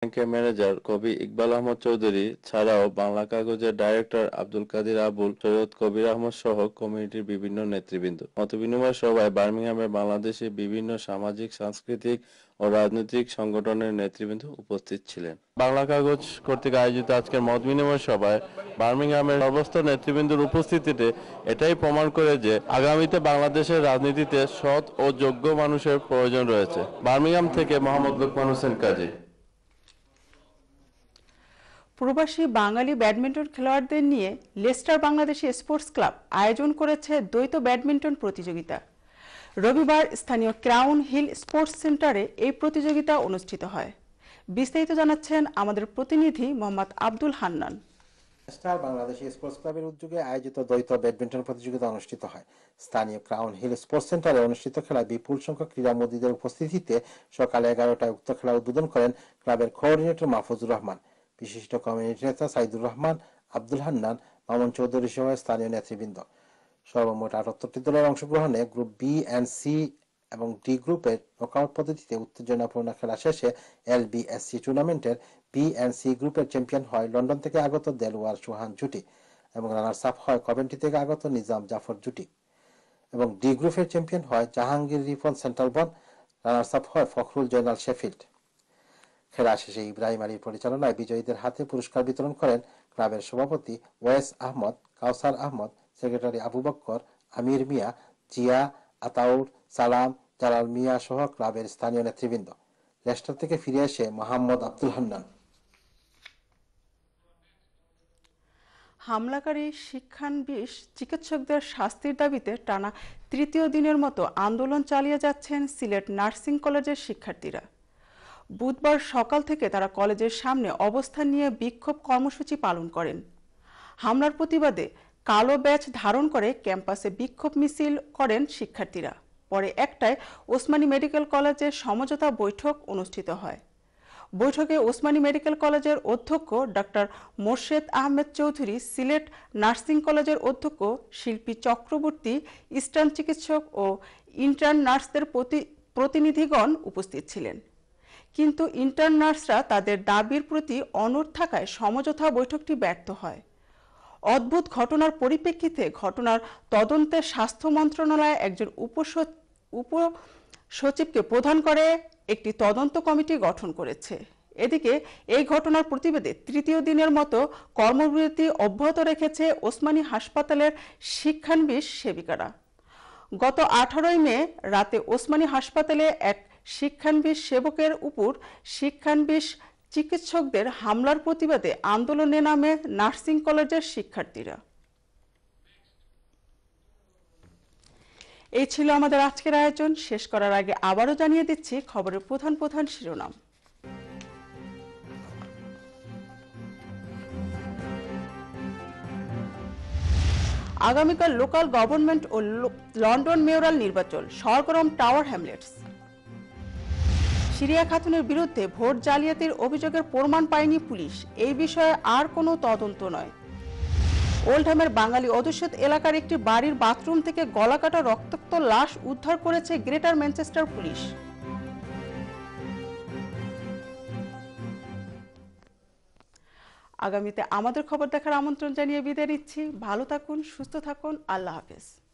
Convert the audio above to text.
ব্যাংকের ম্যানেজার কবি ইকবাল আহমদ চৌধুরী ছাড়াও বাংলা কাগজের ডাইরেক্টর আব্দুল কাদির আবুল সৈয়দ কবির আহমদ সহ কমিটির বিভিন্ন নেতৃবৃন্দ মতবিনিময় সভায় বার্মিংহামে বাংলাদেশে বিভিন্ন সামাজিক সাংস্কৃতিক ও রাজনৈতিক সংগঠনের নেতৃবৃন্দ উপস্থিত ছিলেন বাংলা কাগজ কর্তৃক আয়োজিত আজকের মত বিনিময় সভায় বার্মিংহামের সর্বস্তর নেতৃবৃন্দুর উপস্থিতিতে এটাই প্রমাণ করে যে আগামীতে বাংলাদেশের রাজনীতিতে সৎ ও যোগ্য মানুষের প্রয়োজন রয়েছে বার্মিংহাম থেকে মোহাম্মদ লোকমান হোসেন কাজী প্রবাসী বাঙালি ব্যাডমিন্টন খেলোয়াড়দের নিয়ে লেস্টার বাংলাদেশি স্পোর্টস ক্লাব আয়োজন করেছে দ্বৈত ব্যাডমিন্টন প্রতিযোগিতা রবিবার স্থানীয় ক্রাউন হিল স্পোর্টস সেন্টারে এই প্রতিযোগিতা অনুষ্ঠিত হয় বিস্তারিত জানাচ্ছেন আমাদের প্রতিনিধি মোহাম্মদ আব্দুল হান্নান স্টার বাংলাদেশ স্পোর্টস ক্লাবের উদ্যোগে আয়োজিত দ্বৈত ব্যাডমিন্টন প্রতিযোগিতা অনুষ্ঠিত হয় স্থানীয় ক্রাউন হিল স্পোর্টস সেন্টারে অনুষ্ঠিত খেলায় বিপুল সংখ্যক ক্রীড়ামোদীদের উপস্থিতিতে সকাল এগারোটায় উক্ত খেলা উদ্বোধন করেন ক্লাবের কোঅর্ডিনেটর মাহফুজুর রহমান বিশিষ্ট কমিউনিটি নেতা সাইদুর রহমান আব্দুল হান্নান মামুন চৌধুরী সহ স্থানীয় নেতৃবৃন্দ সর্বমোট আটাত্তরটি দলের অংশগ্রহণে গ্রুপ বি অ্যান্ড সি এবং ডি গ্রুপের নকআউট পদ্ধতিতে উত্তেজনাপূর্ণ খেলা শেষে এল সি টুর্নামেন্টের বি অ্যান্ড সি গ্রুপের চ্যাম্পিয়ন হয় লন্ডন থেকে আগত দেলওয়ার সুহান জুটি এবং রানার্স আপ হয় কমেন্টি থেকে আগত নিজাম জাফর জুটি এবং ডি গ্রুপের চ্যাম্পিয়ন হয় জাহাঙ্গীর রিফন সেন্ট্রাল বন রানার্স আপ হয় ফখরুল জয়নাল শেফিল্ড খেলা শেষে ইব্রাহিম আলীর পরিচালনায় বিজয়ীদের হাতে পুরস্কার বিতরণ করেন ক্লাবের সভাপতি ওয়েস আহমদ কাউসার আহমদ সেক্রেটারি আবু বক্কর আমির মিয়া জিয়া আতাউর সালাম জালাল মিয়া সহ ক্লাবের স্থানীয় নেতৃবৃন্দ লেস্টার থেকে ফিরে এসে মোহাম্মদ আব্দুল হান্নান হামলাকারী শিক্ষানবিষ চিকিৎসকদের শাস্তির দাবিতে টানা তৃতীয় দিনের মতো আন্দোলন চালিয়ে যাচ্ছেন সিলেট নার্সিং কলেজের শিক্ষার্থীরা বুধবার সকাল থেকে তারা কলেজের সামনে অবস্থান নিয়ে বিক্ষোভ কর্মসূচি পালন করেন হামলার প্রতিবাদে কালো ব্যাচ ধারণ করে ক্যাম্পাসে বিক্ষোভ মিছিল করেন শিক্ষার্থীরা পরে একটায় ওসমানী মেডিকেল কলেজের সমঝোতা বৈঠক অনুষ্ঠিত হয় বৈঠকে ওসমানী মেডিকেল কলেজের অধ্যক্ষ ডক্টর মোর্শেদ আহমেদ চৌধুরী সিলেট নার্সিং কলেজের অধ্যক্ষ শিল্পী চক্রবর্তী ইস্টার্ন চিকিৎসক ও ইন্টার্ন নার্সদের প্রতিনিধিগণ উপস্থিত ছিলেন কিন্তু ইন্টারনার্সরা তাদের দাবির প্রতি অনড় থাকায় সমঝোতা বৈঠকটি ব্যর্থ হয় অদ্ভুত ঘটনার পরিপ্রেক্ষিতে ঘটনার তদন্তে স্বাস্থ্য মন্ত্রণালয় একজন উপসচিবকে প্রধান করে একটি তদন্ত কমিটি গঠন করেছে এদিকে এই ঘটনার প্রতিবেদে তৃতীয় দিনের মতো কর্মবিরতি অব্যাহত রেখেছে ওসমানী হাসপাতালের শিক্ষানবিশ সেবিকারা গত আঠারোই মে রাতে ওসমানী হাসপাতালে এক শিক্ষানবিশ সেবকের উপর শিক্ষানবিশ চিকিৎসকদের হামলার প্রতিবাদে আন্দোলনে নামে নার্সিং কলেজের শিক্ষার্থীরা এই ছিল আমাদের আজকের আয়োজন শেষ করার আগে আবারও জানিয়ে দিচ্ছি খবরের প্রধান প্রধান শিরোনাম আগামীকাল লোকাল গভর্নমেন্ট ও লন্ডন মেয়রাল নির্বাচন সরগরম টাওয়ার হ্যামলেটস সিরিয়া খাতুনের বিরুদ্ধে ভোট জালিয়াতির অভিযোগের প্রমাণ পায়নি পুলিশ এই বিষয়ে আর কোনো তদন্ত নয় ওল্ডহামের বাঙালি অধুষিত এলাকার একটি বাড়ির বাথরুম থেকে গলাকাটা রক্তাক্ত লাশ উদ্ধার করেছে গ্রেটার ম্যানচেস্টার পুলিশ আগামীতে আমাদের খবর দেখার আমন্ত্রণ জানিয়ে বিদায় নিচ্ছি ভালো থাকুন সুস্থ থাকুন আল্লাহ হাফেজ